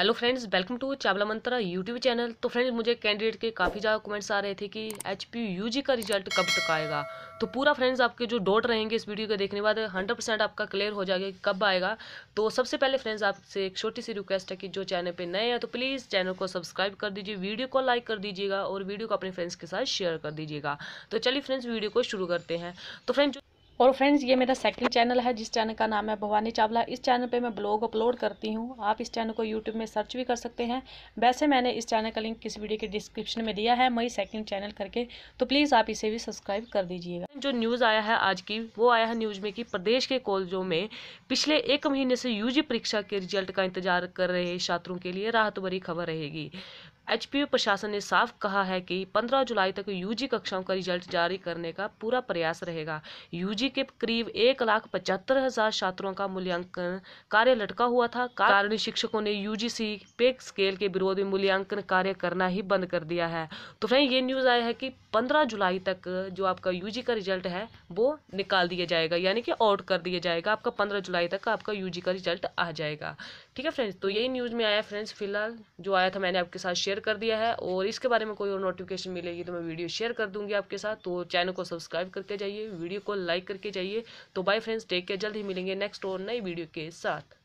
hello friends welcome to Chawla Mantra YouTube channel तो friends मुझे candidate के काफ़ी ज़्यादा कमेंट्स आ रहे थे कि एच पी का रिजल्ट कब तक आएगा तो पूरा फ्रेंड्स आपके जो डॉट रहेंगे इस वीडियो के देखने बाद हंड्रेड परसेंट आपका क्लियर हो जाएगा कि कब आएगा तो सबसे पहले फ्रेंड्स आपसे एक छोटी सी रिक्वेस्ट है कि जो चैनल पर नए हैं तो प्लीज़ चैनल को सब्सक्राइब कर दीजिए वीडियो को लाइक कर दीजिएगा और वीडियो को अपने फ्रेंड्स के साथ शेयर कर दीजिएगा तो चलिए फ्रेंड्स वीडियो को शुरू करते हैं तो फ्रेंड्स और फ्रेंड्स ये मेरा सेकंड चैनल है जिस चैनल का नाम है भवानी चावला इस चैनल पे मैं ब्लॉग अपलोड करती हूँ आप इस चैनल को यूट्यूब में सर्च भी कर सकते हैं वैसे मैंने इस चैनल का लिंक किस वीडियो के डिस्क्रिप्शन में दिया है मई सेकंड चैनल करके तो प्लीज़ आप इसे भी सब्सक्राइब कर दीजिएगा जो न्यूज़ आया है आज की वो आया है न्यूज़ में कि प्रदेश के कॉलेजों में पिछले एक महीने से यू परीक्षा के रिजल्ट का इंतजार कर रहे छात्रों के लिए राहत भरी खबर रहेगी एचपीयू प्रशासन ने साफ कहा है कि 15 जुलाई तक यूजी कक्षाओं का रिजल्ट जारी करने का पूरा प्रयास रहेगा यूजी के करीब एक लाख पचहत्तर हजार छात्रों का मूल्यांकन कार्य लटका हुआ था कारण शिक्षकों ने यूजीसी पे स्केल के विरोध में मूल्यांकन कार्य करना ही बंद कर दिया है तो फ्रेंड ये न्यूज़ आया है कि 15 जुलाई तक जो आपका यूजी का रिजल्ट है वो निकाल दिया जाएगा यानी कि आउट कर दिया जाएगा आपका 15 जुलाई तक आपका यूजी का रिजल्ट आ जाएगा ठीक है फ्रेंड्स तो यही न्यूज़ में आया फ्रेंड्स फिलहाल जो आया था मैंने आपके साथ शेयर शेयर कर दिया है और इसके बारे में कोई और नोटिफिकेशन मिलेगी तो मैं वीडियो शेयर कर दूंगी आपके साथ तो चैनल को सब्सक्राइब करके जाइए वीडियो को लाइक करके जाइए तो बाय फ्रेंड्स टेक केयर जल्द ही मिलेंगे नेक्स्ट और नई वीडियो के साथ